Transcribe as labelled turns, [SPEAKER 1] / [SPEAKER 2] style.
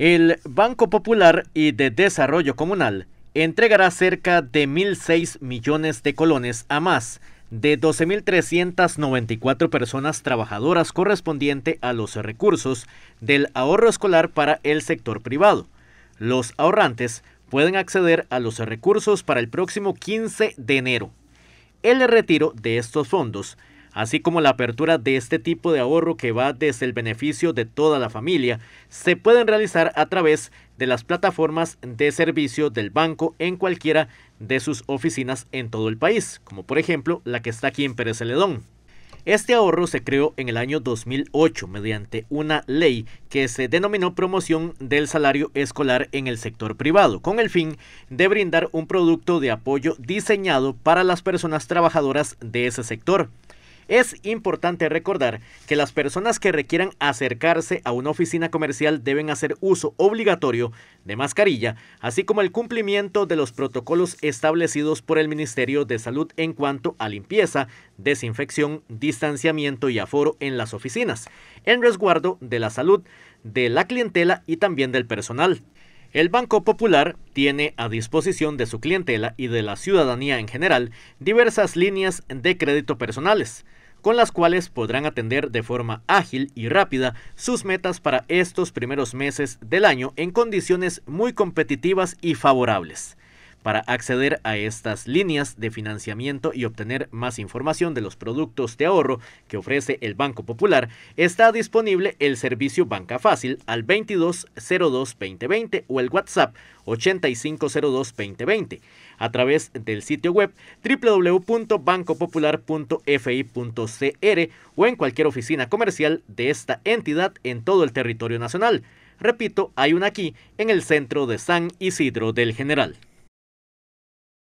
[SPEAKER 1] El Banco Popular y de Desarrollo Comunal entregará cerca de 1.006 millones de colones a más de 12.394 personas trabajadoras correspondiente a los recursos del ahorro escolar para el sector privado. Los ahorrantes pueden acceder a los recursos para el próximo 15 de enero. El retiro de estos fondos así como la apertura de este tipo de ahorro que va desde el beneficio de toda la familia, se pueden realizar a través de las plataformas de servicio del banco en cualquiera de sus oficinas en todo el país, como por ejemplo la que está aquí en Pérez Celedón. Este ahorro se creó en el año 2008 mediante una ley que se denominó promoción del salario escolar en el sector privado, con el fin de brindar un producto de apoyo diseñado para las personas trabajadoras de ese sector. Es importante recordar que las personas que requieran acercarse a una oficina comercial deben hacer uso obligatorio de mascarilla, así como el cumplimiento de los protocolos establecidos por el Ministerio de Salud en cuanto a limpieza, desinfección, distanciamiento y aforo en las oficinas, en resguardo de la salud de la clientela y también del personal. El Banco Popular tiene a disposición de su clientela y de la ciudadanía en general diversas líneas de crédito personales con las cuales podrán atender de forma ágil y rápida sus metas para estos primeros meses del año en condiciones muy competitivas y favorables. Para acceder a estas líneas de financiamiento y obtener más información de los productos de ahorro que ofrece el Banco Popular, está disponible el servicio Banca Fácil al 2202-2020 o el WhatsApp 8502-2020 a través del sitio web www.bancopopular.fi.cr o en cualquier oficina comercial de esta entidad en todo el territorio nacional. Repito, hay una aquí en el centro de San Isidro del General.